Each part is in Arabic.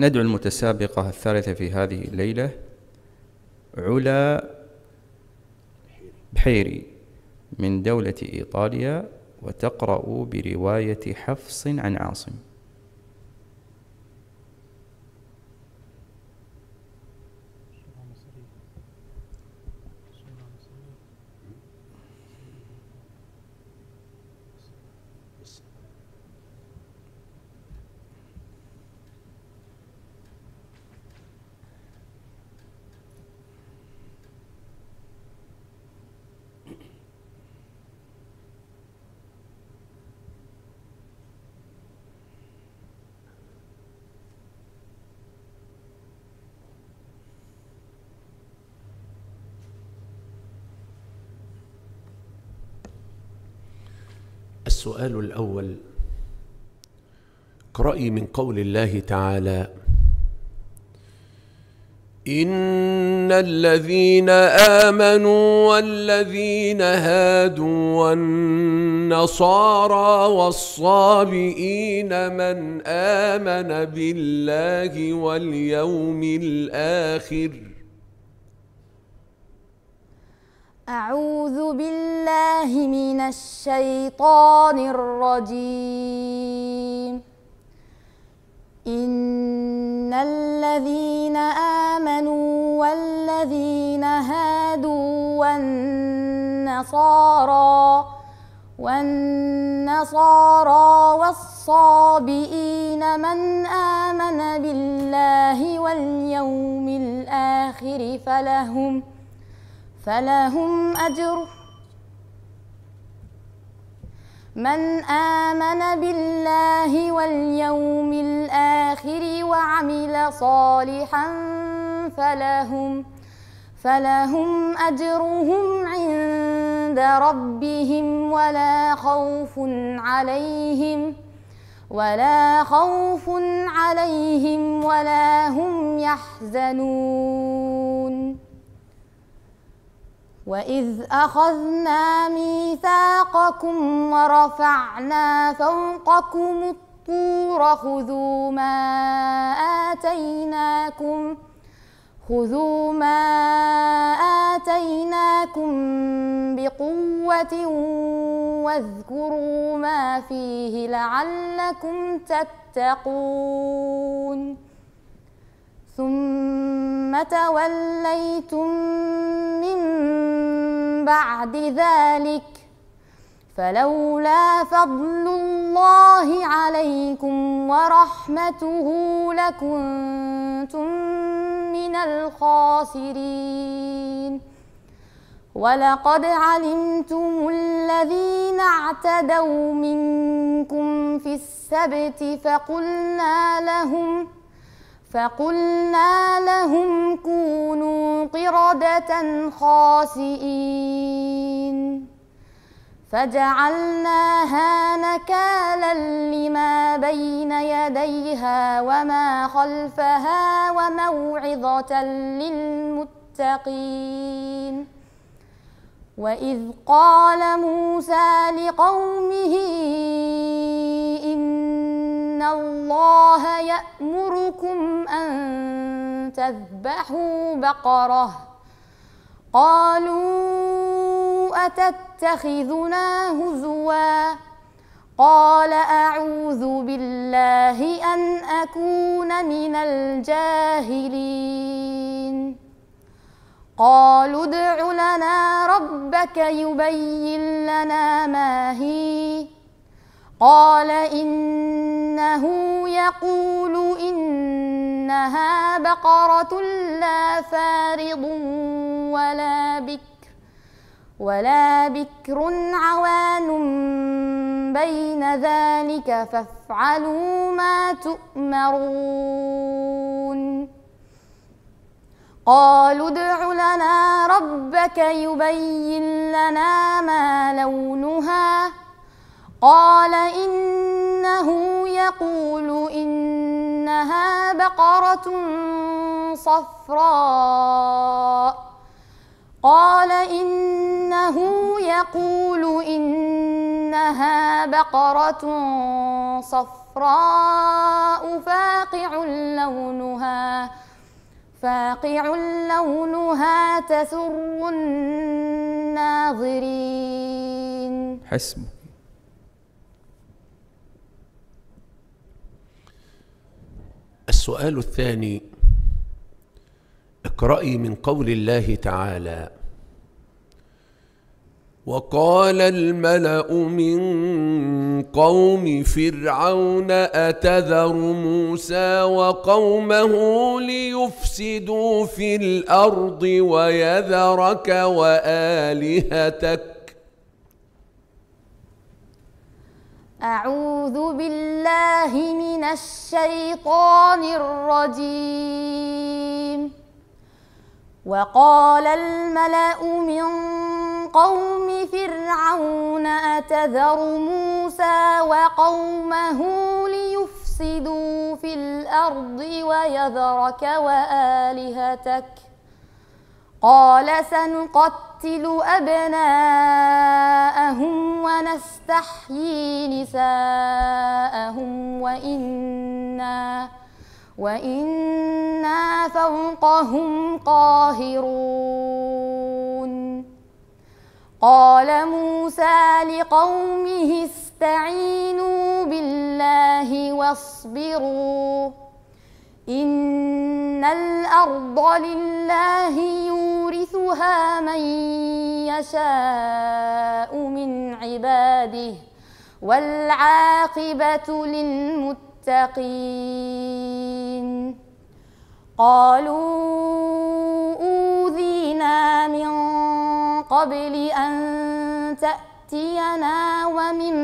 ندعو المتسابقة الثالثة في هذه الليلة علا بحيري من دولة إيطاليا وتقرأ برواية حفص عن عاصم السؤال الأول اقرأي من قول الله تعالى إن الذين آمنوا والذين هادوا والنصارى والصابئين من آمن بالله واليوم الآخر ۖ أعوذ بالله من الشيطان الرجيم إن الذين آمنوا والذين هادوا والنصارى والنصارى والصابئين من آمن بالله واليوم الآخر فلهم ۖ فلهم أجر من آمن بالله واليوم الآخر وعمل صالحا فلهم فلهم أجرهم عند ربهم ولا خوف عليهم ولا خوف عليهم ولا هم يحزنون وإذ أخذنا ميثاقكم ورفعنا فوقكم الطور خذوا ما آتيناكم خذوا ما آتيناكم بقوة واذكروا ما فيه لعلكم تتقون ثم ثم توليتم من بعد ذلك فلولا فضل الله عليكم ورحمته لكنتم من الخاسرين ولقد علمتم الذين اعتدوا منكم في السبت فقلنا لهم ۖ فقلنا لهم كونوا قردة خاسئين فجعلناها نكالا لما بين يديها وما خلفها وموعظة للمتقين وإذ قال موسى لقومه إن الله يأمركم أن تذبحوا بقرة قالوا أتتخذنا هزوا قال أعوذ بالله أن أكون من الجاهلين قالوا ادع لنا ربك يبين لنا ما هي قال إن إنه يقول إنها بقرة لا فارض ولا بكر ولا بكر عوان بين ذلك فافعلوا ما تؤمرون قالوا ادع لنا ربك يبين لنا ما لونها قال تقول إنها بقرة صفراء قال إنه يقول إنها بقرة صفراء فاقع لونها فاقع لونها تسر الناظرين حسبه السؤال الثاني اقرأي من قول الله تعالى وقال الملأ من قوم فرعون أتذر موسى وقومه ليفسدوا في الأرض ويذرك وآلهتك أعوذ بالله من الشيطان الرجيم وقال الملأ من قوم فرعون أتذر موسى وقومه ليفسدوا في الأرض ويذرك وآلهتك قال سنقتل أبناءك يستحيي نساءهم وإنا وإنا فوقهم قاهرون قال موسى لقومه استعينوا بالله واصبروا إن الأرض لله يورثها من يشاء من عباده والعاقبة للمتقين قالوا أوذينا من قبل أن تأتينا ومن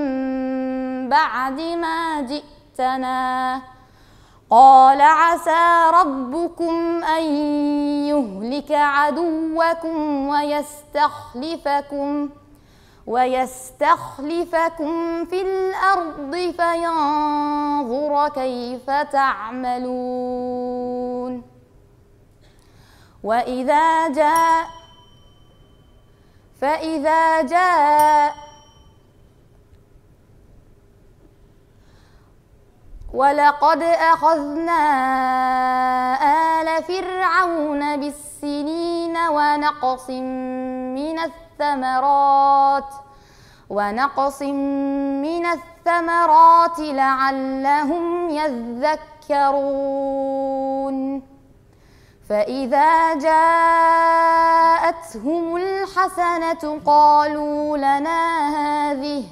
بعد ما جئتنا قال عسى ربكم أن يهلك عدوكم ويستخلفكم ۖ ويستخلفكم في الأرض فينظر كيف تعملون وإذا جاء فإذا جاء ولقد أخذنا آل فرعون بالسنين ونقص من الثمرات ونقص من الثمرات لعلهم يذكرون فإذا جاءتهم الحسنة قالوا لنا هذه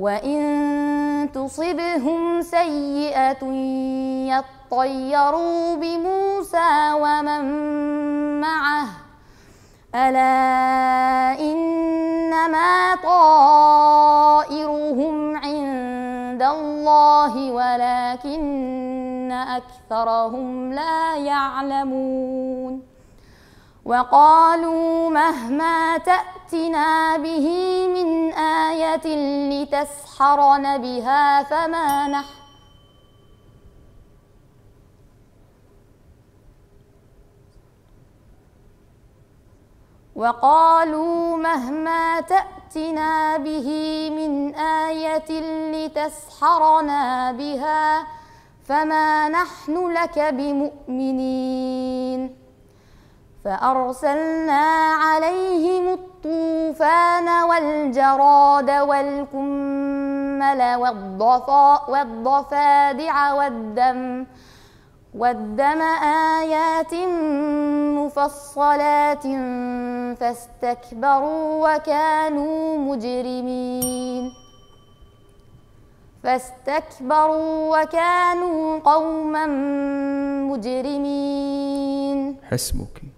وإن تصبهم سيئة يطيروا بموسى ومن معه ألا إنما طائرهم عند الله ولكن أكثرهم لا يعلمون وقالوا مهما تأتنا به من آية لتسحرن بها فما نحن وقالوا مهما تأتنا به من آية لتسحرنا بها فما نحن لك بمؤمنين فأرسلنا عليهم الطوفان والجراد والكمل والضفادع والدم ودم آيات مفصلات فاستكبروا وكانوا مجرمين فاستكبروا وكانوا قوما مجرمين حسبك